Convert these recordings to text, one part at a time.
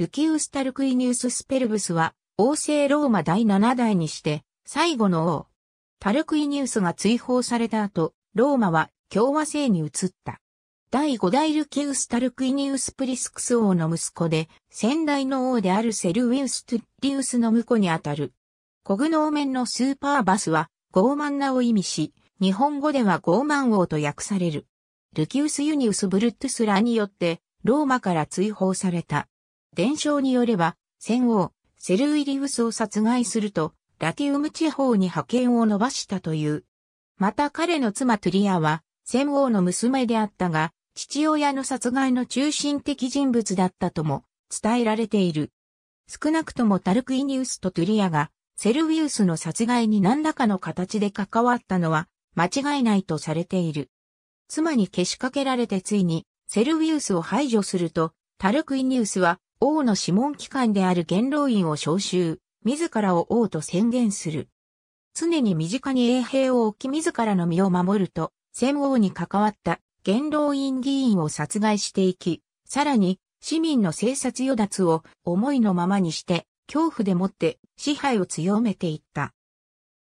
ルキウス・タルクイニウス・スペルブスは、王政ローマ第七代にして、最後の王。タルクイニウスが追放された後、ローマは共和制に移った。第五代ルキウス・タルクイニウス・プリスクス王の息子で、先代の王であるセルウィウス・トゥッリウスの婿にあたる。コグノーメンのスーパーバスは、傲慢なを意味し、日本語では傲慢王と訳される。ルキウス・ユニウス・ブルットゥスらによって、ローマから追放された。伝承によれば、戦王、セルウィリウスを殺害すると、ラティウム地方に派遣を伸ばしたという。また彼の妻トゥリアは、戦王の娘であったが、父親の殺害の中心的人物だったとも伝えられている。少なくともタルクイニウスとトゥリアが、セルウィウスの殺害に何らかの形で関わったのは、間違いないとされている。妻にけしかけられてついに、セルウィウスを排除すると、タルクイニウスは王の諮問機関である元老院を召集、自らを王と宣言する。常に身近に衛兵を置き自らの身を守ると、戦王に関わった元老院議員を殺害していき、さらに市民の生殺与奪を思いのままにして恐怖でもって支配を強めていった。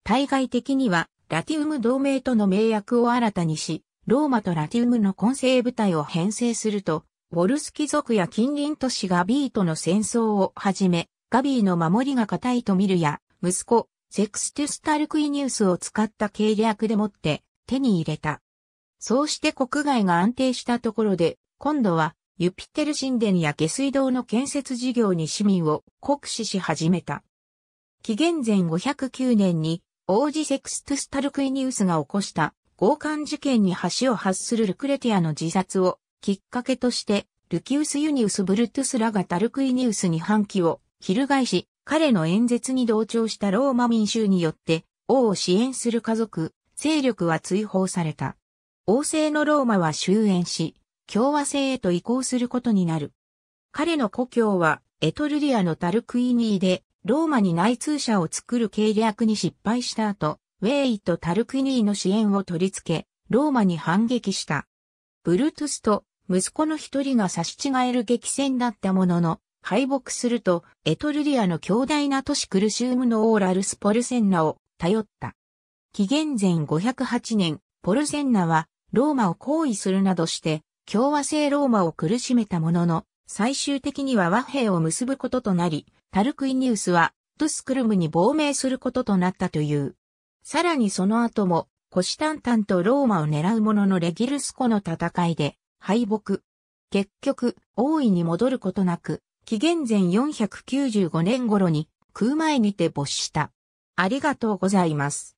対外的にはラティウム同盟との盟約を新たにし、ローマとラティウムの混成部隊を編成すると、ボルスキ族や近隣都市ガビーとの戦争をはじめ、ガビーの守りが固いと見るや、息子、セクステゥスタルクイニウスを使った計略でもって手に入れた。そうして国外が安定したところで、今度はユピテル神殿や下水道の建設事業に市民を酷使し始めた。紀元前509年に王子セクストゥスタルクイニウスが起こした強姦事件に橋を発するルクレティアの自殺をきっかけとして、ルキウス・ユニウス・ブルトゥスらがタルクイニウスに反旗を翻し、彼の演説に同調したローマ民衆によって、王を支援する家族、勢力は追放された。王政のローマは終焉し、共和制へと移行することになる。彼の故郷は、エトルリアのタルクイニーで、ローマに内通者を作る計略に失敗した後、ウェイとタルクイニーの支援を取り付け、ローマに反撃した。ブルトゥスと息子の一人が差し違える激戦だったものの、敗北すると、エトルリアの強大な都市クルシウムのオーラルスポルセンナを頼った。紀元前508年、ポルセンナはローマを行為するなどして、共和制ローマを苦しめたものの、最終的には和平を結ぶこととなり、タルクイニウスはドゥスクルムに亡命することとなったという。さらにその後も、タンタ々とローマを狙う者のレギルスコの戦いで、敗北。結局、大いに戻ることなく、紀元前495年頃に、空前にて没した。ありがとうございます。